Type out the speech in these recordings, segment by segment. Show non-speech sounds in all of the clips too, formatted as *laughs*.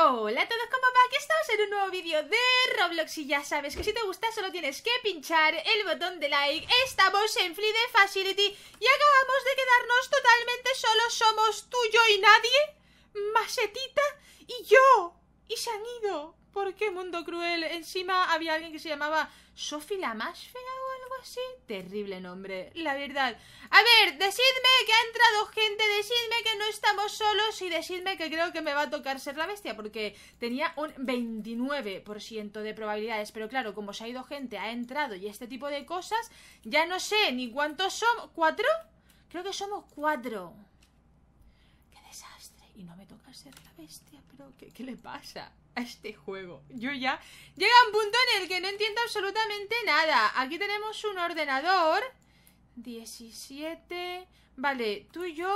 Hola a todos, va? aquí estamos en un nuevo vídeo de Roblox y ya sabes que si te gusta solo tienes que pinchar el botón de like Estamos en Free de Facility y acabamos de quedarnos totalmente solos Somos tú, yo y nadie, Masetita y yo Y se han ido, ¿por qué mundo cruel? Encima había alguien que se llamaba Sophie la fea o algo así. Terrible nombre, la verdad. A ver, decidme que ha entrado gente, decidme que no estamos solos y decidme que creo que me va a tocar ser la bestia porque tenía un 29% de probabilidades. Pero claro, como se ha ido gente, ha entrado y este tipo de cosas, ya no sé ni cuántos somos. ¿Cuatro? Creo que somos cuatro. ¡Qué desastre! Y no me toca a ser la bestia, pero ¿qué, le pasa a este juego? Yo ya... Llega un punto en el que no entiendo absolutamente nada. Aquí tenemos un ordenador. 17... Vale, tú y yo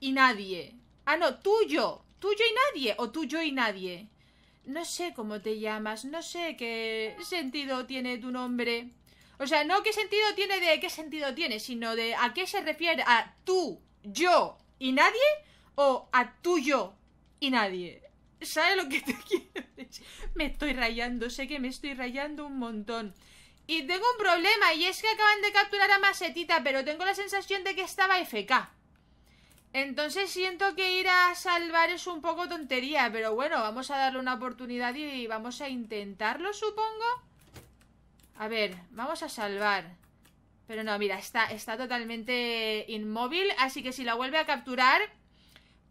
y nadie. Ah, no, tuyo. Tuyo y nadie. O tuyo y nadie. No sé cómo te llamas, no sé qué sentido tiene tu nombre. O sea, no qué sentido tiene de qué sentido tiene, sino de a qué se refiere a tú, yo y nadie o a tuyo y nadie. sabe lo que te *laughs* quiero Me estoy rayando, sé que me estoy rayando un montón. Y tengo un problema, y es que acaban de capturar a Macetita, pero tengo la sensación de que estaba FK. Entonces siento que ir a salvar es un poco tontería, pero bueno, vamos a darle una oportunidad y vamos a intentarlo, supongo. A ver, vamos a salvar. Pero no, mira, está, está totalmente inmóvil, así que si la vuelve a capturar,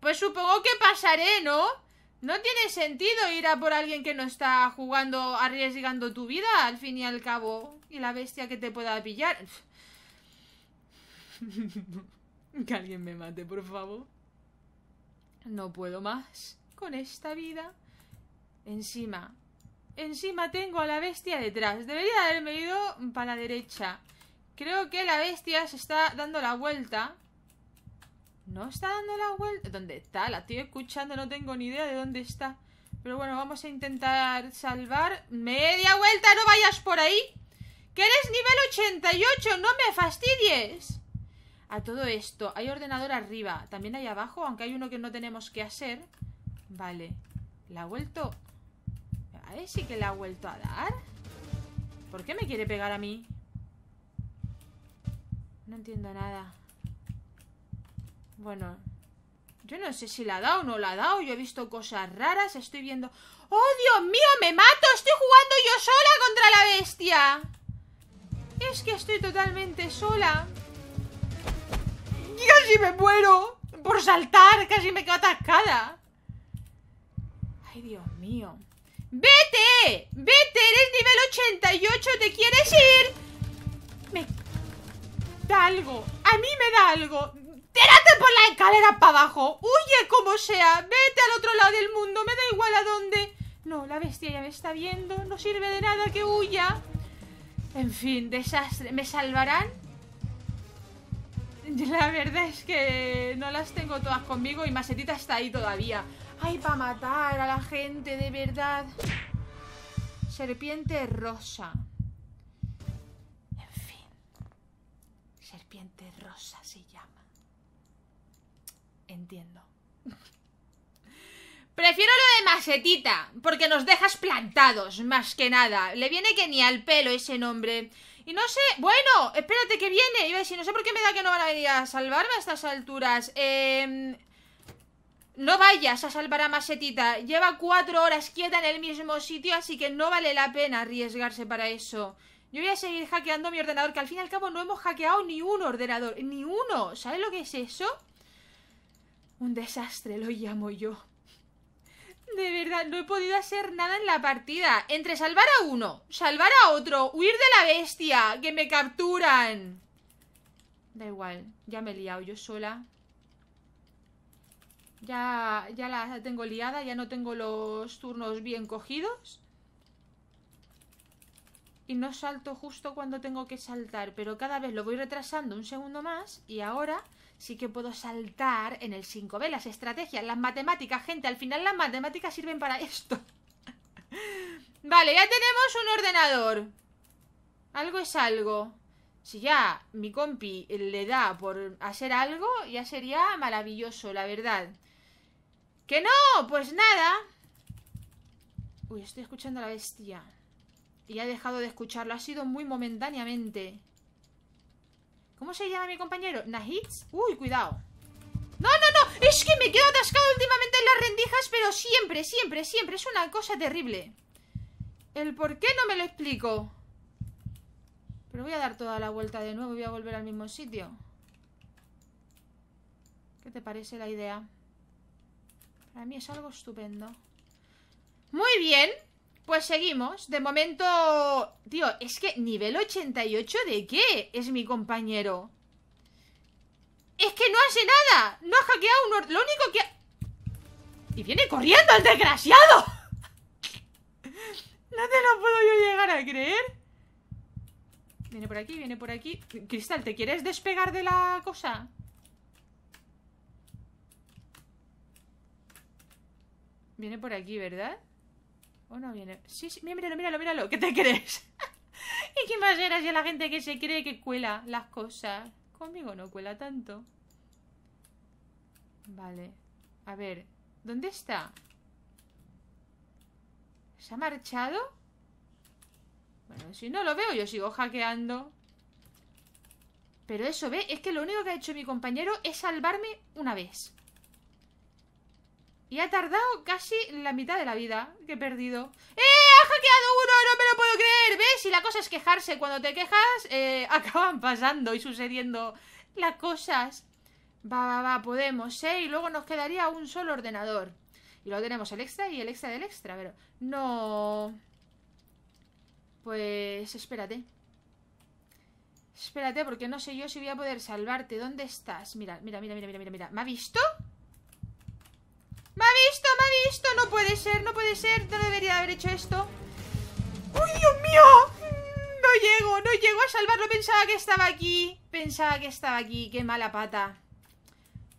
pues supongo que pasaré, ¿no? No tiene sentido ir a por alguien que no está jugando, arriesgando tu vida, al fin y al cabo. Y la bestia que te pueda pillar. *laughs* que alguien me mate, por favor. No puedo más con esta vida. Encima. Encima tengo a la bestia detrás. Debería haberme ido para la derecha. Creo que la bestia se está dando la vuelta. No está dando la vuelta. ¿Dónde está? La estoy escuchando, no tengo ni idea de dónde está. Pero bueno, vamos a intentar salvar. ¡Media vuelta! ¡No vayas por ahí! ¡Que eres nivel 88! ¡No me fastidies! A todo esto, hay ordenador arriba. También hay abajo, aunque hay uno que no tenemos que hacer. Vale. La ha vuelto... A ver que la ha vuelto a dar. ¿Por qué me quiere pegar a mí? No entiendo nada. Bueno, yo no sé si la ha dado o no la ha dado. Yo he visto cosas raras, estoy viendo... ¡Oh, Dios mío, me mato! ¡Estoy jugando yo sola contra la bestia! Es que estoy totalmente sola. ¡Casi me muero! Por saltar, casi me quedo atascada. ¡Ay, Dios mío! ¡Vete! ¡Vete! ¡Eres nivel 88! ¿Te quieres ir? Me... Da algo. A mí me da algo. ¡Térate por la escalera para abajo. Huye como sea. Vete al otro lado del mundo. Me da igual a dónde. No, la bestia ya me está viendo. No sirve de nada que huya. En fin, desastre. ¿Me salvarán? *laughs* La verdad es que no las tengo todas conmigo y Masetita está ahí todavía. Ay, para matar a la gente, de verdad. Serpiente rosa. Entiendo. Prefiero lo de macetita, porque nos dejas plantados, más que nada. Le viene que ni al pelo ese nombre. Y no sé, bueno, espérate que viene. y a decir, no sé por qué me da que no van a venir a salvarme a estas alturas. Em, no vayas a salvar a Macetita. Lleva cuatro horas quieta en el mismo sitio, así que no vale la pena arriesgarse para eso. Yo voy a seguir hackeando mi ordenador, que al fin y al cabo no hemos hackeado ni un ordenador. Ni uno. ¿Sabes lo que es eso? Un desastre lo llamo yo. De verdad, no he podido hacer nada en la partida. Entre salvar a uno, salvar a otro, huir de la bestia, que me capturan. Da igual, ya me he liado yo sola. Ya, ya la tengo liada, ya no tengo los turnos bien cogidos. Y no salto justo cuando tengo que saltar, pero cada vez lo voy retrasando un segundo más y ahora sí que puedo saltar en el 5B, las estrategias, las matemáticas, gente, al final las matemáticas sirven para esto. *laughs* vale, ya tenemos un ordenador. Algo es algo. Si ya mi compi le da por hacer algo, ya sería maravilloso, la verdad. ¿Que no? Pues nada. Uy, estoy escuchando a la bestia. Y ha dejado de escucharlo. Ha sido muy momentáneamente. ¿Cómo se llama mi compañero? ¿Nahitz? Uy, cuidado ¡No, no, no! Es que me quedo atascado últimamente en las rendijas Pero siempre, siempre, siempre Es una cosa terrible El por qué no me lo explico Pero voy a dar toda la vuelta de nuevo Voy a volver al mismo sitio ¿Qué te parece la idea? Para mí es algo estupendo Muy bien pues seguimos. De momento... Tío, es que nivel 88 de qué es mi compañero. Es que no hace nada. No ha hackeado un... Lo único que... Y viene corriendo el desgraciado. *laughs* no te lo puedo yo llegar a creer. Viene por aquí, viene por aquí. Cristal, ¿te quieres despegar de la cosa? Viene por aquí, ¿verdad? ¿O no viene? Sí, sí, míralo, míralo, míralo. ¿Qué te crees? *laughs* ¿Y qué más era si la gente que se cree que cuela las cosas? Conmigo no cuela tanto. Vale. A ver, ¿dónde está? ¿Se ha marchado? Bueno, si no lo veo, yo sigo hackeando. Pero eso, ¿ve? Es que lo único que ha hecho mi compañero es salvarme una vez. Y ha tardado casi la mitad de la vida que he perdido. ¡Eh! ¡Ha hackeado uno! ¡No me lo puedo creer! ¿Ves? Y la cosa es quejarse. Cuando te quejas, eh, *laughs* acaban pasando y sucediendo las cosas. Va, va, va, podemos, ¿eh? Y luego nos quedaría un solo ordenador. Y luego tenemos el extra y el extra del extra, pero... No... Pues... espérate. Espérate, porque no sé yo si voy a poder salvarte. ¿Dónde estás? Mira, mira, mira, mira, mira, mira. ¿Me ha visto? visto! No puede ser, no puede ser No debería haber hecho esto ¡Uy, Dios mío! Mm, no llego, no llego a salvarlo Pensaba que estaba aquí Pensaba que estaba aquí, qué mala pata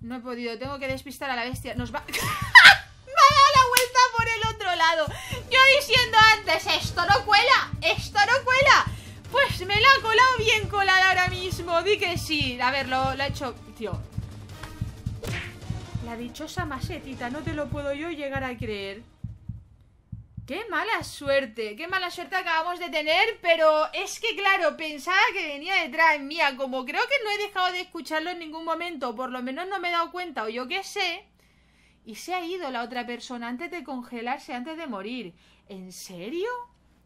No he podido, tengo que despistar a la bestia Nos va... *laughs* la vuelta por el otro lado Yo diciendo antes, esto no cuela Esto no cuela Pues me la ha colado bien colada ahora mismo Di que sí, a ver, lo, lo ha hecho Tío, la dichosa macetita, no te lo puedo yo llegar a creer. ¡Qué mala suerte! ¡Qué mala suerte acabamos de tener! Pero es que, claro, pensaba que venía detrás mía. Como creo que no he dejado de escucharlo en ningún momento, por lo menos no me he dado cuenta, o yo qué sé. Y se ha ido la otra persona antes de congelarse, antes de morir. ¿En serio?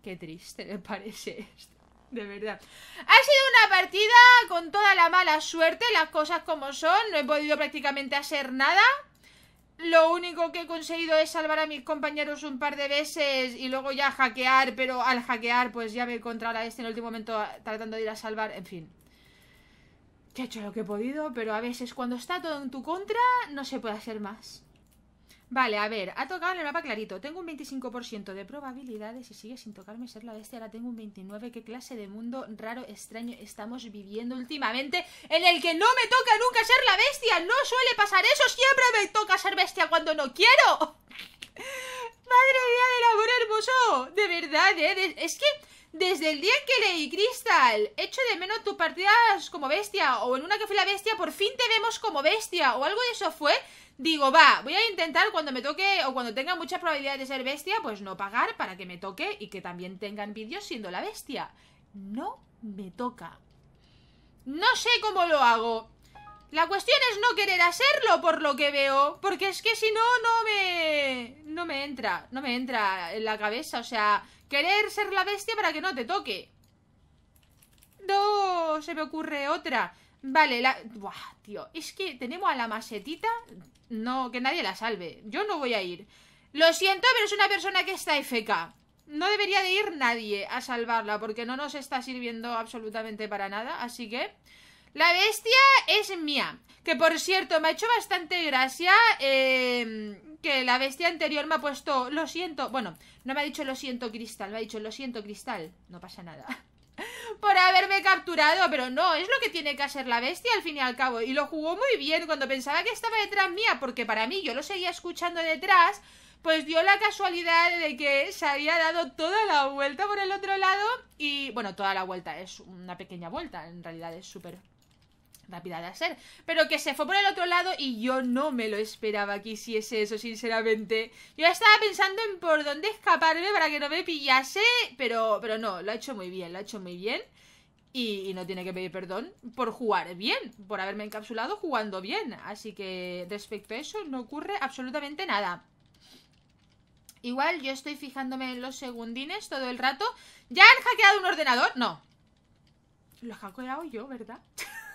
Qué triste me parece esto de verdad. Ha sido una partida con toda la mala suerte, las cosas como son. No he podido prácticamente hacer nada. Lo único que he conseguido es salvar a mis compañeros un par de veces y luego ya hackear, pero al hackear pues ya me a este en el último momento tratando de ir a salvar, en fin. He hecho lo que he podido, pero a veces cuando está todo en tu contra no se puede hacer más. Vale, a ver, ha tocado el mapa clarito. Tengo un 25% de probabilidades y sigue sin tocarme ser la bestia. Ahora tengo un 29%. ¿Qué clase de mundo raro, extraño estamos viviendo últimamente? En el que no me toca nunca ser la bestia. No suele pasar eso. Siempre me toca ser bestia cuando no quiero. *laughs* Madre mía del amor hermoso. De verdad, ¿eh? es que desde el día que leí Crystal, echo de menos tu partidas como bestia o en una que fue la bestia, por fin te vemos como bestia o algo de eso fue. Digo, va, voy a intentar cuando me toque o cuando tenga mucha probabilidad de ser bestia, pues no pagar para que me toque y que también tengan vídeos siendo la bestia. No me toca. No sé cómo lo hago. La cuestión es no querer hacerlo por lo que veo, porque es que si no, no me... no me entra, no me entra en la cabeza, o sea... Querer ser la bestia para que no te toque. No, se me ocurre otra. Vale, la... Buah, tío, es que tenemos a la macetita. No, que nadie la salve. Yo no voy a ir. Lo siento, pero es una persona que está FK. No debería de ir nadie a salvarla porque no nos está sirviendo absolutamente para nada. Así que... La bestia es mía. Que por cierto, me ha hecho bastante gracia em, que la bestia anterior me ha puesto lo siento. Bueno, no me ha dicho lo siento cristal, me ha dicho lo siento cristal. No pasa nada. *laughs* por haberme capturado, pero no, es lo que tiene que hacer la bestia al fin y al cabo. Y lo jugó muy bien cuando pensaba que estaba detrás mía, porque para mí yo lo seguía escuchando detrás. Pues dio la casualidad de que se había dado toda la vuelta por el otro lado y bueno, toda la vuelta es una pequeña vuelta, en realidad es súper rápida de hacer, pero que se fue por el otro lado y yo no me lo esperaba que hiciese eso, sinceramente. Yo estaba pensando en por dónde escaparme para que no me pillase, pero, pero no, lo ha hecho muy bien, lo ha hecho muy bien. Y, no tiene que pedir perdón por jugar bien, por haberme encapsulado jugando bien. Así que respecto a eso no ocurre absolutamente nada. Igual yo estoy fijándome en los segundines todo el rato. ¿Ya han hackeado un ordenador? No. Lo he hackeado yo, ¿verdad? *laughs*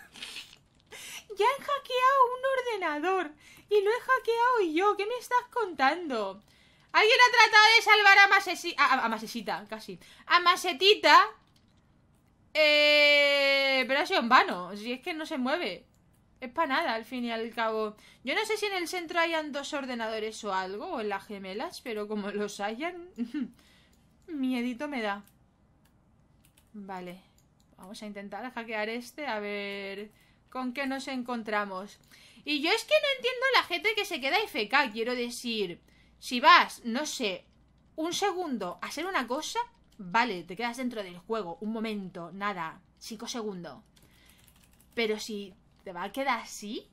Ya han hackeado un ordenador. Y lo he hackeado yo. ¿Qué me estás contando? Alguien ha tratado de salvar a Masesita. A, Masecita, casi. A Masetita. Eh, pero ha sido en vano. Si es que no se mueve. Es para nada, al fin y al cabo. Yo no sé si en el centro hayan dos ordenadores o algo, o en las gemelas, pero como los hayan. *laughs* miedito me da. Vale. Vamos a intentar hackear este, a ver con qué nos encontramos. Y yo es que no entiendo la gente que se queda FK, quiero decir, si vas, no sé, un segundo a hacer una cosa, vale, te quedas dentro del juego, un momento, nada, cinco segundos. Pero si te va a quedar así,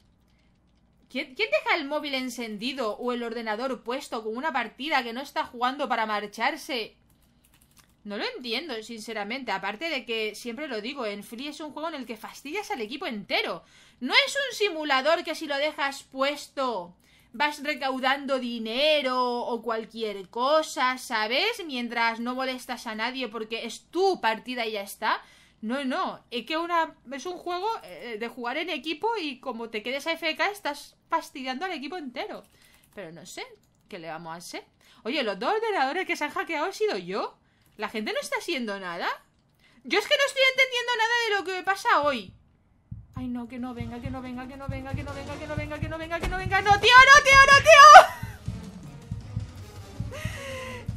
¿Quién, ¿Quién, deja el móvil encendido o el ordenador puesto con una partida que no está jugando para marcharse no lo entiendo, sinceramente. Aparte de que, siempre lo digo, en Free es un juego en el que fastidias al equipo entero. No es un simulador que si lo dejas puesto vas recaudando dinero o cualquier cosa, ¿sabes? Mientras no molestas a nadie porque es tu partida y ya está. No, no, es que una, es un juego eh, de jugar en equipo y como te quedes a FK estás fastidiando al equipo entero. Pero no sé, ¿qué le vamos a hacer? Oye, los dos ordenadores que se han hackeado he sido yo. La gente no está haciendo nada. Yo es que no estoy entendiendo nada de lo que me pasa hoy. Ay, no, que no venga, que no venga, que no venga, que no venga, que no venga, que no venga, que no venga. ¡No, tío, no, tío, no, tío!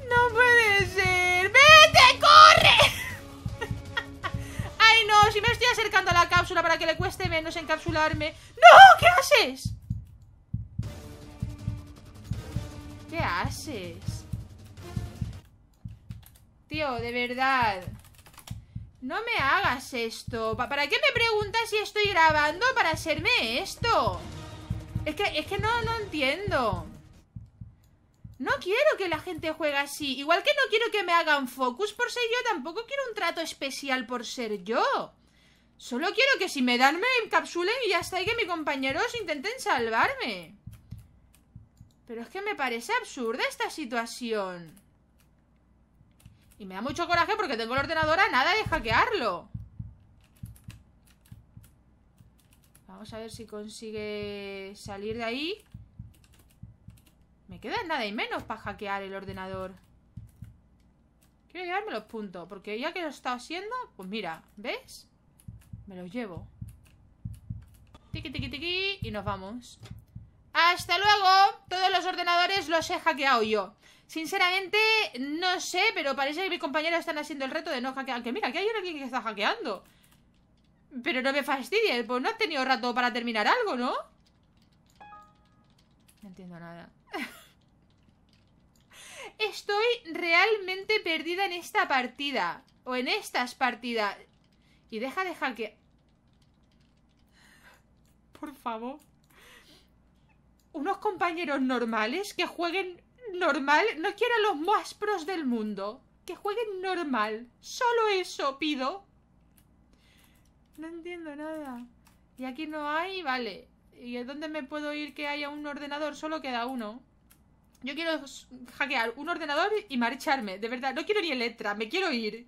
¡No puede ser! ¡Vete, corre! ¡Ay, no! Si me estoy acercando a la cápsula para que le cueste menos encapsularme. ¡No! ¿Qué haces? ¿Qué haces? tío, de verdad. No me hagas esto. ¿Para qué me preguntas si estoy grabando para hacerme esto? Es que, es que no, no entiendo. No quiero que la gente juegue así. Igual que no quiero que me hagan focus por ser yo, tampoco quiero un trato especial por ser yo. Solo quiero que si me dan me encapsulen y ya está, y que mis compañeros intenten salvarme. Pero es que me parece absurda esta situación. Y me da mucho coraje porque tengo el ordenador a nada de hackearlo. Vamos a ver si consigue salir de ahí. Me queda nada y menos para hackear el ordenador. Quiero llevarme los puntos, porque ya que lo está haciendo, pues mira, ¿ves? Me los llevo. Tiki, tiki, tiki, y nos vamos. ¡Hasta luego! Todos los ordenadores los he hackeado yo. Sinceramente, no sé, pero parece que mis compañeros están haciendo el reto de no hackear. Que mira, aquí hay alguien que está hackeando. Pero no me fastidies, pues no has tenido rato para terminar algo, ¿no? No entiendo nada. *laughs* Estoy realmente perdida en esta partida. O en estas partidas. Y deja de hackear. Por favor. Unos compañeros normales que jueguen normal. No quiero a los más pros del mundo. Que jueguen normal. Solo eso pido. No entiendo nada. Y aquí no hay, vale. ¿Y dónde me puedo ir que haya un ordenador? Solo queda uno. Yo quiero hackear un ordenador y marcharme. De verdad, no quiero ni letra Me quiero ir.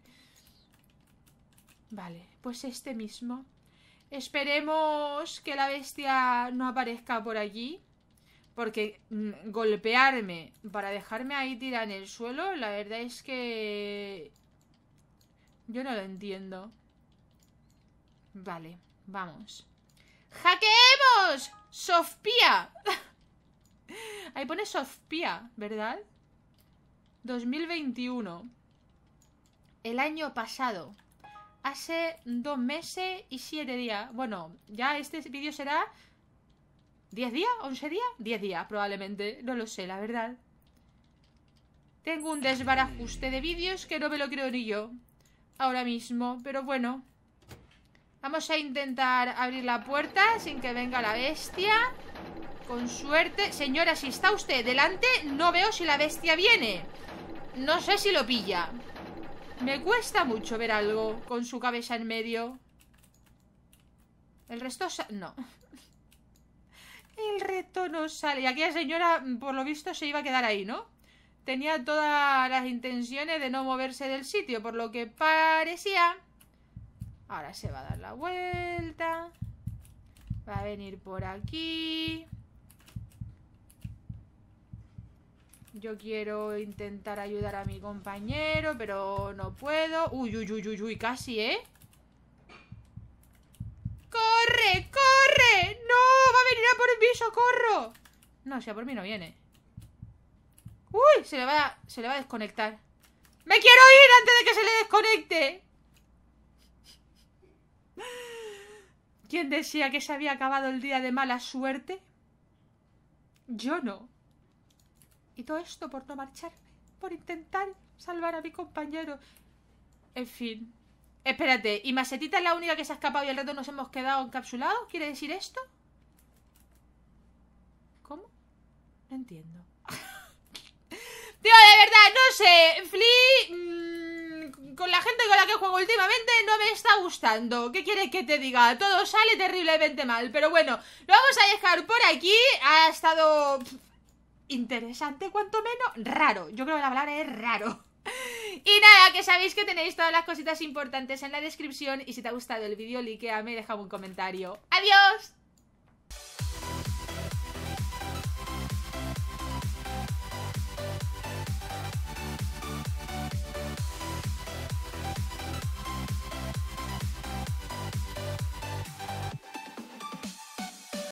Vale, pues este mismo. Esperemos que la bestia no aparezca por allí. Porque mm, golpearme para dejarme ahí tirada en el suelo, la verdad es que... Yo no lo entiendo. Vale, vamos. ¡Hackeemos! ¡Sofía! *laughs* Ahí pone Sofía, ¿verdad? 2021. El año pasado. Hace dos meses y siete días. Bueno, ya este vídeo será ¿Diez días? ¿Once días? Diez días, probablemente. No lo sé, la verdad. Tengo un desbarajuste de vídeos que no me lo creo ni yo. Ahora mismo, pero bueno. Vamos a intentar abrir la puerta sin que venga la bestia. Con suerte. Señora, si está usted delante, no veo si la bestia viene. No sé si lo pilla. Me cuesta mucho ver algo con su cabeza en medio. El resto... No. El reto no sale. Y aquella señora, mm, por lo visto, se iba a quedar ahí, ¿no? Tenía todas las intenciones de no moverse del sitio, por lo que parecía. Ahora se va a dar la vuelta. Va a venir por aquí. Yo quiero intentar ayudar a mi compañero, pero no puedo. Uy, uy, uy, uy, uy, casi, ¿eh? ¡Corre, corre! ¡No! ¡Va a venir a por mí, socorro! No, si a por mí no viene ¡Uy! Se le va a, se le va a desconectar ¡Me quiero ir antes de que se le desconecte! ¿Quién decía que se había acabado el día de mala suerte? Yo no. Y todo esto por no marcharme, por intentar salvar a mi compañero. En fin, Espérate, ¿y Macetita es la única que se ha escapado y el rato nos hemos quedado encapsulados? ¿Quiere decir esto? ¿Cómo? No entiendo. *laughs* Tío, de verdad, no sé. Fli, mm, con la gente con la que juego últimamente, no me está gustando. ¿Qué quieres que te diga? Todo sale terriblemente mal. Pero bueno, lo vamos a dejar por aquí. Ha estado interesante, cuanto menos. Raro. Yo creo que la palabra es raro. *laughs* Y nada, que sabéis que tenéis todas las cositas importantes en la descripción y si te ha gustado el vídeo, likeame y deja un comentario. ¡Adiós!